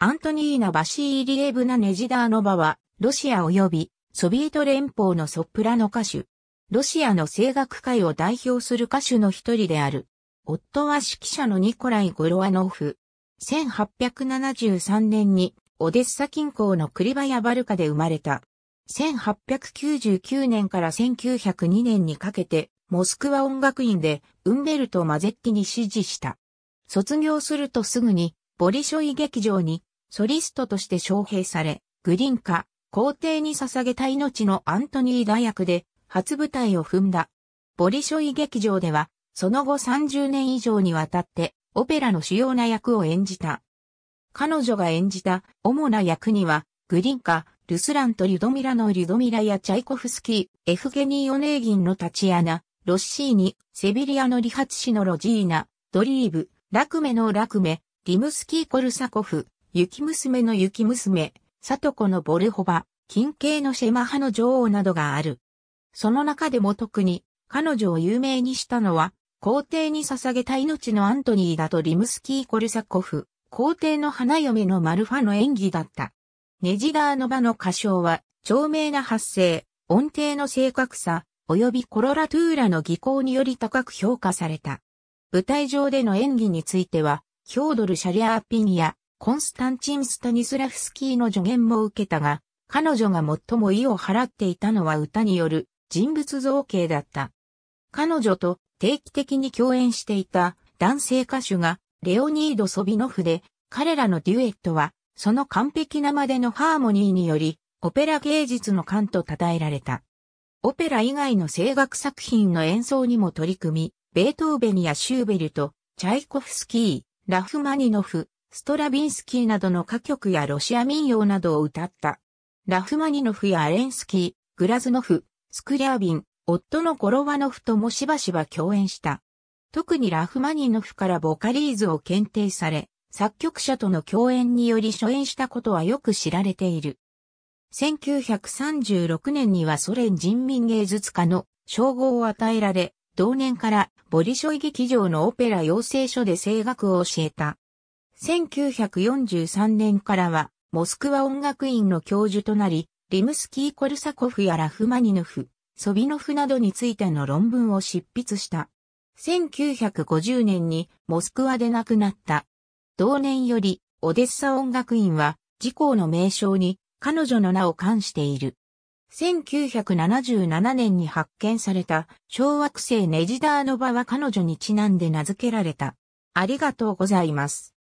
アントニーナ・バシーリエブナ・ネジダーノバは、ロシア及びソビエト連邦のソプラノ歌手。ロシアの声楽界を代表する歌手の一人である。夫は指揮者のニコライ・ゴロワノフ。1873年にオデッサ近郊のクリバヤ・バルカで生まれた。1899年から1902年にかけて、モスクワ音楽院でウンベルト・マゼッティに支持した。卒業するとすぐに、ボリショイ劇場にソリストとして招聘され、グリンカ、皇帝に捧げた命のアントニー大役で初舞台を踏んだ。ボリショイ劇場では、その後30年以上にわたってオペラの主要な役を演じた。彼女が演じた主な役には、グリンカ、ルスラント・リュドミラのリュドミラやチャイコフスキー、エフゲニー・オネーギンのタチアナ、ロッシーニ、セビリアの理髪師のロジーナ、ドリーブ、ラクメのラクメ、リムスキー・コルサコフ、雪娘の雪娘、里子のボルホバ、近景のシェマ派の女王などがある。その中でも特に彼女を有名にしたのは、皇帝に捧げた命のアントニーだとリムスキー・コルサコフ、皇帝の花嫁のマルファの演技だった。ネジダーノバの歌唱は、長命な発声、音程の正確さ、及びコロラトゥーラの技巧により高く評価された。舞台上での演技については、ヒョードル・シャリアーピンやコンスタンチン・スタニスラフスキーの助言も受けたが、彼女が最も意を払っていたのは歌による人物造形だった。彼女と定期的に共演していた男性歌手がレオニード・ソビノフで、彼らのデュエットは、その完璧なまでのハーモニーにより、オペラ芸術の感と称えられた。オペラ以外の声楽作品の演奏にも取り組み、ベートーベニやシューベルト、チャイコフスキー、ラフマニノフ、ストラビンスキーなどの歌曲やロシア民謡などを歌った。ラフマニノフやアレンスキー、グラズノフ、スクリャービン、夫のコロワノフともしばしば共演した。特にラフマニノフからボカリーズを検定され、作曲者との共演により初演したことはよく知られている。1936年にはソ連人民芸術家の称号を与えられ、同年からボリショイ劇場のオペラ養成所で声楽を教えた。1943年からは、モスクワ音楽院の教授となり、リムスキー・コルサコフやラフマニノフ、ソビノフなどについての論文を執筆した。1950年にモスクワで亡くなった。同年より、オデッサ音楽院は、自公の名称に彼女の名を冠している。1977年に発見された小惑星ネジダーノバは彼女にちなんで名付けられた。ありがとうございます。